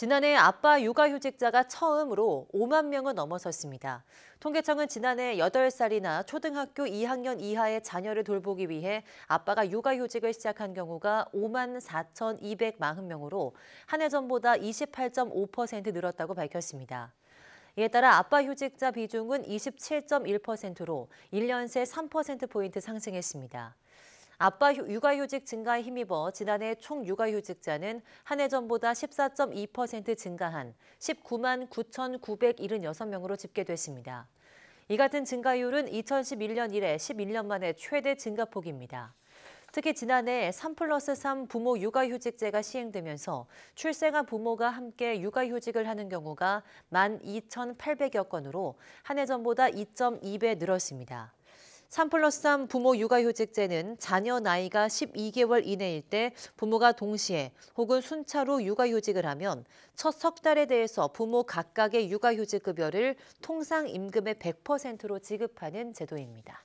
지난해 아빠 육아휴직자가 처음으로 5만 명을 넘어섰습니다. 통계청은 지난해 8살이나 초등학교 2학년 이하의 자녀를 돌보기 위해 아빠가 육아휴직을 시작한 경우가 5만 4,240명으로 한해 전보다 28.5% 늘었다고 밝혔습니다. 이에 따라 아빠 휴직자 비중은 27.1%로 1년 새 3%포인트 상승했습니다. 아빠 육아휴직 증가에 힘입어 지난해 총 육아휴직자는 한 해 전보다 14.2% 증가한 19만 9,976명으로 집계됐습니다. 이 같은 증가율은 2011년 이래 11년 만에 최대 증가폭입니다. 특히 지난해 3 플러스 3 부모 육아휴직제가 시행되면서 출생한 부모가 함께 육아휴직을 하는 경우가 12,800여 건으로 한해 전보다 2.2배 늘었습니다. 3 플러스 3 부모 육아휴직제는 자녀 나이가 12개월 이내일 때 부모가 동시에 혹은 순차로 육아휴직을 하면 첫 석 달에 대해서 부모 각각의 육아휴직급여를 통상 임금의 100%로 지급하는 제도입니다.